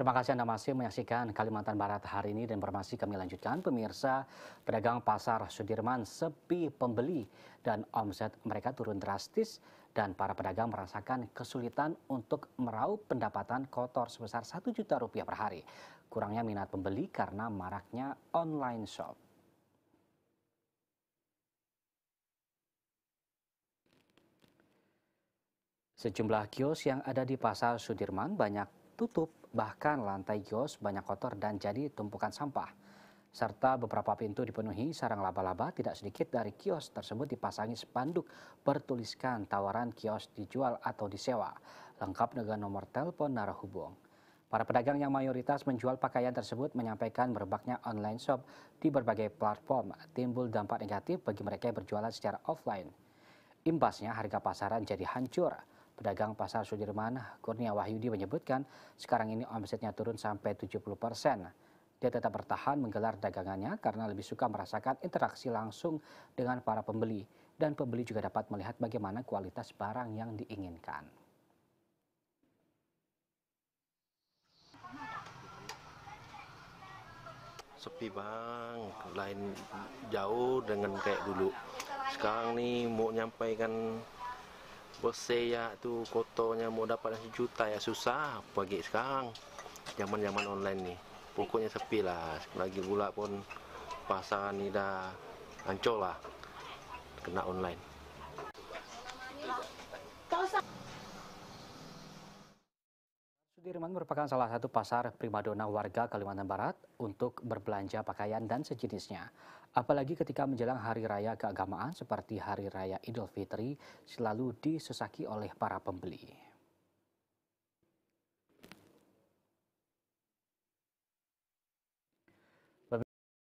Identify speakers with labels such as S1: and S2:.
S1: Terima kasih Anda masih menyaksikan Kalimantan Barat hari ini dan informasi kami lanjutkan. Pemirsa, pedagang pasar Sudirman sepi pembeli dan omset mereka turun drastis dan para pedagang merasakan kesulitan untuk meraup pendapatan kotor sebesar 1 juta rupiah per hari. Kurangnya minat pembeli karena maraknya online shop. Sejumlah kios yang ada di Pasar Sudirman banyak tutup, bahkan lantai kios banyak kotor dan jadi tumpukan sampah. Serta beberapa pintu dipenuhi sarang laba-laba, tidak sedikit dari kios tersebut dipasangi spanduk bertuliskan tawaran kios dijual atau disewa, lengkap dengan nomor telepon hubung. Para pedagang yang mayoritas menjual pakaian tersebut menyampaikan merebaknya online shop di berbagai platform timbul dampak negatif bagi mereka yang berjualan secara offline. Imbasnya harga pasaran jadi hancur. Pedagang Pasar Sudirman, Kurnia Wahyudi menyebutkan sekarang ini omsetnya turun sampai 70 persen. Dia tetap bertahan menggelar dagangannya karena lebih suka merasakan interaksi langsung dengan para pembeli. Dan pembeli juga dapat melihat bagaimana kualitas barang yang diinginkan.
S2: Sepi bang, lain jauh dengan kayak dulu. Sekarang nih mau nyampaikan bersih ya tu kotornya mau dapat nasi juta ya susah pagi sekarang zaman zaman online ni pokoknya sepi lah lagi pula pun pasaran ni dah hancur lah kena online
S1: Sudirman merupakan salah satu pasar primadona warga Kalimantan Barat untuk berbelanja pakaian dan sejenisnya. Apalagi ketika menjelang hari raya keagamaan seperti hari raya Idul Fitri selalu disesaki oleh para pembeli.